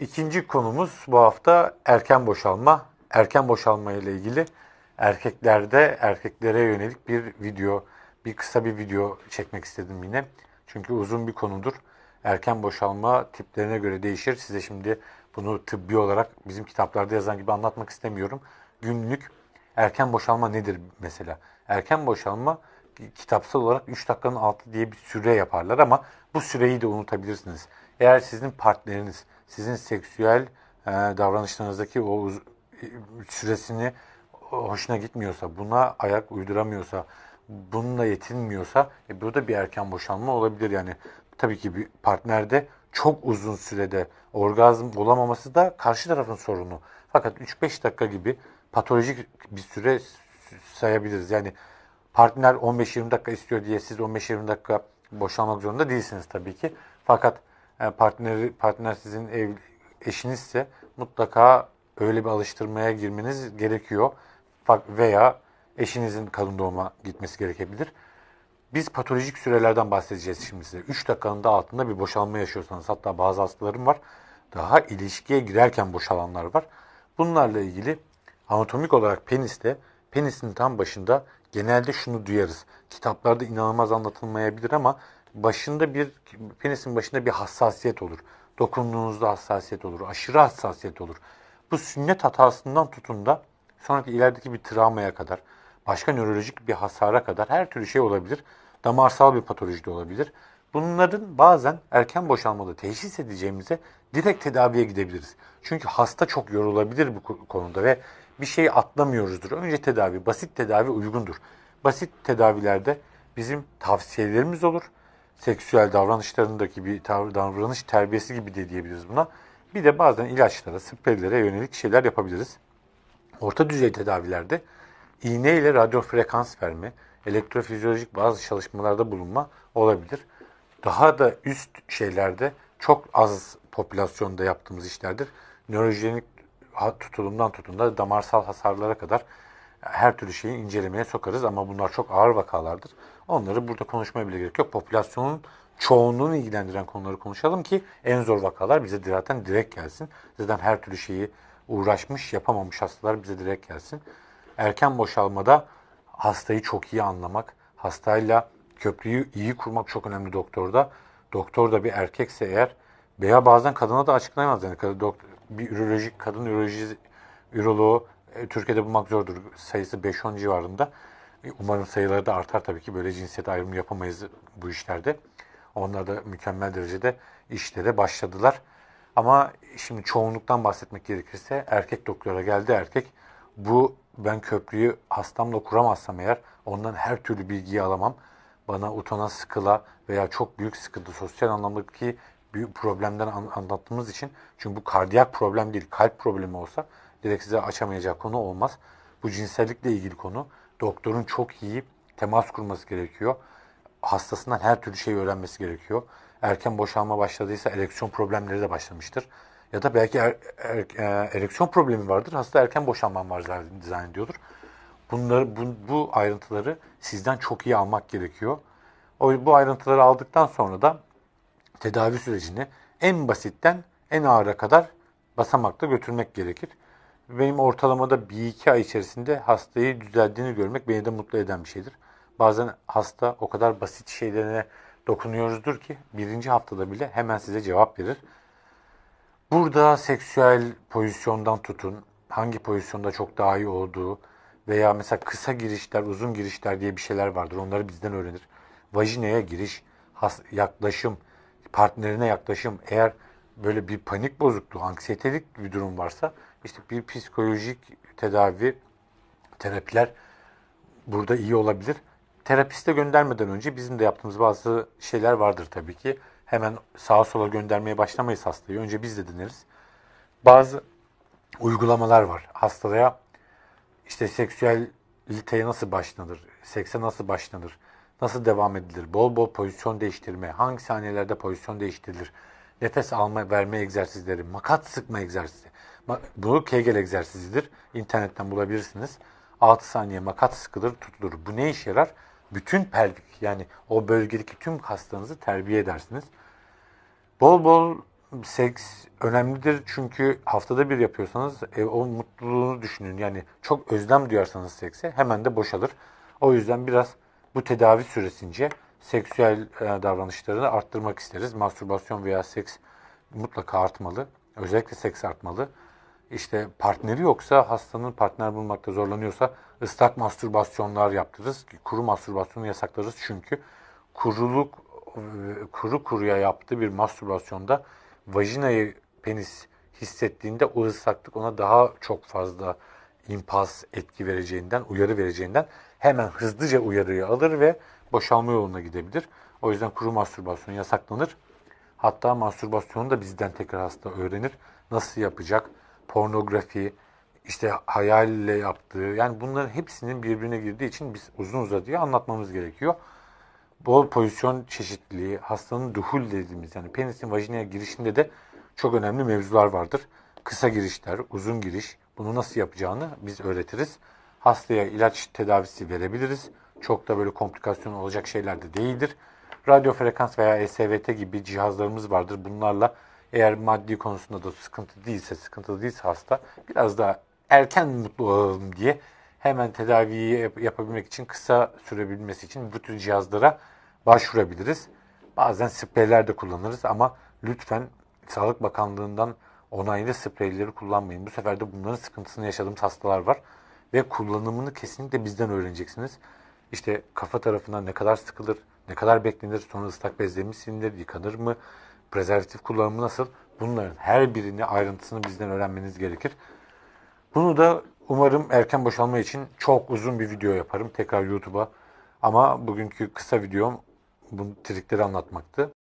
İkinci konumuz bu hafta erken boşalma. Erken boşalma ile ilgili erkeklerde erkeklere yönelik bir video, bir kısa bir video çekmek istedim yine. Çünkü uzun bir konudur. Erken boşalma tiplerine göre değişir. Size şimdi bunu tıbbi olarak bizim kitaplarda yazan gibi anlatmak istemiyorum. Günlük erken boşalma nedir mesela? Erken boşalma kitapsal olarak 3 dakikanın altı diye bir süre yaparlar ama bu süreyi de unutabilirsiniz. Eğer sizin partneriniz sizin seksüel e, davranışlarınızdaki o süresini hoşuna gitmiyorsa, buna ayak uyduramıyorsa, bununla yetinmiyorsa e, burada bir erken boşanma olabilir. Yani tabii ki bir partnerde çok uzun sürede orgazm olamaması da karşı tarafın sorunu. Fakat 3-5 dakika gibi patolojik bir süre sayabiliriz. Yani partner 15-20 dakika istiyor diye siz 15-20 dakika boşanmak zorunda değilsiniz tabii ki. Fakat partneri partner sizin ev, eşinizse mutlaka öyle bir alıştırmaya girmeniz gerekiyor. Veya eşinizin kadın doğuma gitmesi gerekebilir. Biz patolojik sürelerden bahsedeceğiz şimdi size. 3 dakikanın da altında bir boşalma yaşıyorsanız hatta bazı hastalarım var. Daha ilişkiye girerken boşalanlar var. Bunlarla ilgili anatomik olarak peniste, penisin tam başında genelde şunu duyarız. Kitaplarda inanılmaz anlatılmayabilir ama başında bir penisin başında bir hassasiyet olur. Dokunduğunuzda hassasiyet olur. Aşırı hassasiyet olur. Bu sünnet hatasından tutun da sonraki ilerideki bir travmaya kadar, başka nörolojik bir hasara kadar her türlü şey olabilir. Damarsal bir patoloji de olabilir. Bunların bazen erken boşalmada teşhis edeceğimize direkt tedaviye gidebiliriz. Çünkü hasta çok yorulabilir bu konuda ve bir şeyi atlamıyoruzdur. Önce tedavi, basit tedavi uygundur. Basit tedavilerde bizim tavsiyelerimiz olur seksüel davranışlarındaki bir davranış terbiyesi gibi de diyebiliriz buna. Bir de bazen ilaçlara, spreylere yönelik şeyler yapabiliriz. Orta düzey tedavilerde iğne ile radyo frekans verme, elektrofizyolojik bazı çalışmalarda bulunma olabilir. Daha da üst şeylerde çok az popülasyonda yaptığımız işlerdir. Nörojenik tutulumdan tutun da damarsal hasarlara kadar her türlü şeyi incelemeye sokarız ama bunlar çok ağır vakalardır. Onları burada konuşmaya bile gerek yok. Popülasyonun çoğunluğunu ilgilendiren konuları konuşalım ki en zor vakalar bize zaten direkt gelsin. Zaten her türlü şeyi uğraşmış, yapamamış hastalar bize direkt gelsin. Erken boşalmada hastayı çok iyi anlamak, hastayla köprüyü iyi kurmak çok önemli doktorda. Doktor da bir erkekse eğer veya bazen kadına da açıklayamaz yani doktor, bir ürolojik kadın üroloji üroloğu e, Türkiye'de bulmak zordur. Sayısı 5-10 civarında. E, umarım sayıları da artar tabii ki. Böyle cinsiyet ayrımı yapamayız bu işlerde. Onlar da mükemmel derecede işlere başladılar. Ama şimdi çoğunluktan bahsetmek gerekirse erkek doktora geldi erkek. Bu ben köprüyü hastamla kuramazsam eğer ondan her türlü bilgiyi alamam. Bana utana sıkıla veya çok büyük sıkıntı sosyal anlamdaki büyük problemden anlattığımız için çünkü bu kardiyak problem değil kalp problemi olsa direkt size açamayacak konu olmaz. Bu cinsellikle ilgili konu. Doktorun çok iyi temas kurması gerekiyor. Hastasından her türlü şeyi öğrenmesi gerekiyor. Erken boşalma başladıysa ereksiyon problemleri de başlamıştır. Ya da belki er, er, er, ereksiyon problemi vardır. Hasta erken boşanmam var zannediyordur. Bunları, bu, bu ayrıntıları sizden çok iyi almak gerekiyor. O, bu ayrıntıları aldıktan sonra da tedavi sürecini en basitten en ağıra kadar basamakta götürmek gerekir. Benim ortalamada bir iki ay içerisinde hastayı düzeldiğini görmek beni de mutlu eden bir şeydir. Bazen hasta o kadar basit şeylerine dokunuyoruzdur ki birinci haftada bile hemen size cevap verir. Burada seksüel pozisyondan tutun, hangi pozisyonda çok daha iyi olduğu veya mesela kısa girişler, uzun girişler diye bir şeyler vardır. Onları bizden öğrenir. Vajinaya giriş, yaklaşım, partnerine yaklaşım eğer böyle bir panik bozukluğu, anksiyetelik bir durum varsa işte bir psikolojik tedavi, terapiler burada iyi olabilir. Terapiste göndermeden önce bizim de yaptığımız bazı şeyler vardır tabii ki. Hemen sağa sola göndermeye başlamayız hastayı. Önce biz de dinleriz Bazı uygulamalar var. Hastaya işte seksüeliteye nasıl başlanır, sekse nasıl başlanır, nasıl devam edilir, bol bol pozisyon değiştirme, hangi saniyelerde pozisyon değiştirilir, nefes alma verme egzersizleri, makat sıkma egzersizi. Bu Kegel egzersizidir. İnternetten bulabilirsiniz. 6 saniye makat sıkılır tutulur. Bu ne işe yarar? Bütün pelvik yani o bölgedeki tüm kaslarınızı terbiye edersiniz. Bol bol seks önemlidir çünkü haftada bir yapıyorsanız e, o mutluluğunu düşünün. Yani çok özlem duyarsanız sekse hemen de boşalır. O yüzden biraz bu tedavi süresince seksüel e, davranışlarını arttırmak isteriz. Mastürbasyon veya seks mutlaka artmalı. Özellikle seks artmalı işte partneri yoksa hastanın partner bulmakta zorlanıyorsa ıslak mastürbasyonlar yaptırırız. Kuru mastürbasyonu yasaklarız çünkü kuruluk kuru kuruya yaptığı bir mastürbasyonda vajinayı penis hissettiğinde o ıslaklık ona daha çok fazla impas etki vereceğinden, uyarı vereceğinden hemen hızlıca uyarıyı alır ve boşalma yoluna gidebilir. O yüzden kuru mastürbasyon yasaklanır. Hatta mastürbasyonu da bizden tekrar hasta öğrenir. Nasıl yapacak? pornografi, işte hayalle yaptığı yani bunların hepsinin birbirine girdiği için biz uzun uzadıya anlatmamız gerekiyor. Bol pozisyon çeşitliliği, hastanın duhul dediğimiz yani penisin vajinaya girişinde de çok önemli mevzular vardır. Kısa girişler, uzun giriş, bunu nasıl yapacağını biz öğretiriz. Hastaya ilaç tedavisi verebiliriz. Çok da böyle komplikasyon olacak şeyler de değildir. Radyo frekans veya SVT gibi cihazlarımız vardır. Bunlarla eğer maddi konusunda da sıkıntı değilse, sıkıntı değilse hasta biraz daha erken mutlu olalım diye hemen tedaviyi yapabilmek için, kısa sürebilmesi için bu tür cihazlara başvurabiliriz. Bazen spreyler de kullanırız ama lütfen Sağlık Bakanlığı'ndan onaylı spreyleri kullanmayın. Bu sefer de bunların sıkıntısını yaşadığımız hastalar var ve kullanımını kesinlikle bizden öğreneceksiniz. İşte kafa tarafından ne kadar sıkılır, ne kadar beklenir, sonra ıslak bezle mi sinilir, yıkanır mı, Prezervatif kullanımı nasıl? Bunların her birini ayrıntısını bizden öğrenmeniz gerekir. Bunu da umarım erken boşalma için çok uzun bir video yaparım tekrar YouTube'a. Ama bugünkü kısa videom bu trikleri anlatmaktı.